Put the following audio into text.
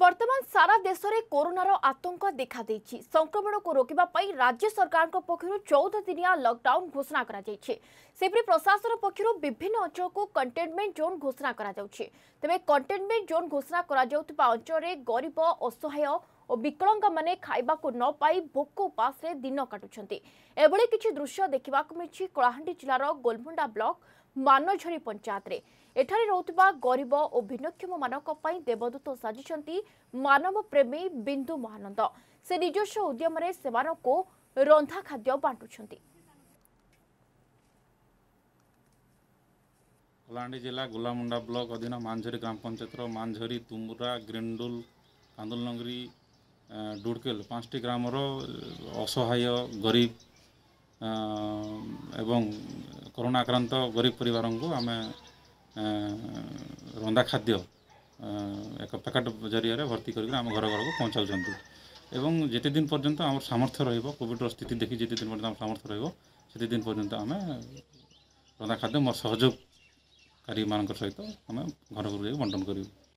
ବର୍ତ୍ତମାନ ସାରା ଦେଶରେ କରୋନାର ଆତଙ୍କ ଦେଖାଦେଇଛି ସଂକ୍ରମଣକୁ ରୋକିବା ପାଇଁ ରାଜ୍ୟ ସରକାରଙ୍କ ପକ୍ଷରୁ ଚଉଦ ଦିନିଆ ଲକଡାଉନ୍ ଘୋଷଣା କରାଯାଇଛି ସେହିପରି ପ୍ରଶାସନ ପକ୍ଷରୁ ବିଭିନ୍ନ ଅଞ୍ଚଳକୁ କଣ୍ଟେନମେଣ୍ଟ ଜୋନ୍ ଘୋଷଣା କରାଯାଉଛି ତେବେ କଣ୍ଟେନମେଣ୍ଟ ଜୋନ୍ ଘୋଷଣା କରାଯାଉଥିବା ଅଞ୍ଚଳରେ ଗରିବ ଅସହାୟ ଓ ବିକଳାଙ୍ଗମାନେ ଖାଇବାକୁ ନ ପାଇ ଭୋକ ଉପାସରେ ଦିନ କାଟୁଛନ୍ତି ଏଭଳି କିଛି ଦୃଶ୍ୟ ଦେଖିବାକୁ ମିଳିଛି କଳାହାଣ୍ଡି ଜିଲ୍ଲାର ଗୋଲମୁଣ୍ଡା ବ୍ଲକ ମାନଝରୀ ପଞ୍ଚାୟତରେ ଏଠାରେ ରହୁଥିବା ଗରିବ ଓ ଭିନ୍ନକ୍ଷମମାନଙ୍କ ପାଇଁ ଦେବଦୂତ ସାଜିଛନ୍ତି ମାନବ ପ୍ରେମୀ ବିନ୍ଦୁ ମହାନନ୍ଦ ସେ ନିଜସ୍ୱ ଉଦ୍ୟମରେ ସେମାନଙ୍କୁ ରନ୍ଧା ଖାଦ୍ୟ ବାଣ୍ଟୁଛନ୍ତି କଳାହାଣ୍ଡି ଜିଲ୍ଲା ଗୋଲାମୁଣ୍ଡା ବ୍ଲକ ଅଧୀନ ମାଞ୍ଝରୀ ଗ୍ରାମ ପଞ୍ଚାୟତର ମାଞ୍ଝରୀ ତୁମୁରା ଗ୍ରେଣ୍ଡୁଲ କାନ୍ଦୁଲନଗରୀ ଡୁଡ଼କେଲ ପାଞ୍ଚଟି ଗ୍ରାମର ଅସହାୟ ଗରିବ ଏବଂ করোনা আক্রান্ত গরিব পরিবারঙ্কু আমি রন্ধা খাদ্য এক প্যাকেট জরিয়ারে ভর্তি করি আম ঘর ঘরক পৌঁছাউছেন এবং যেতেদিন পর্যন্ত আমার সামর্থ্য রহব কোভিডর স্থিতি দেখি যেতেদিন পর্যন্ত আমার সামর্থ্য রহব সেতেদিন পর্যন্ত আমি রন্ধা খাদ্য মোর সহযোগকারী মান সহিত আমি ঘর ঘর যাই বণ্টন করবু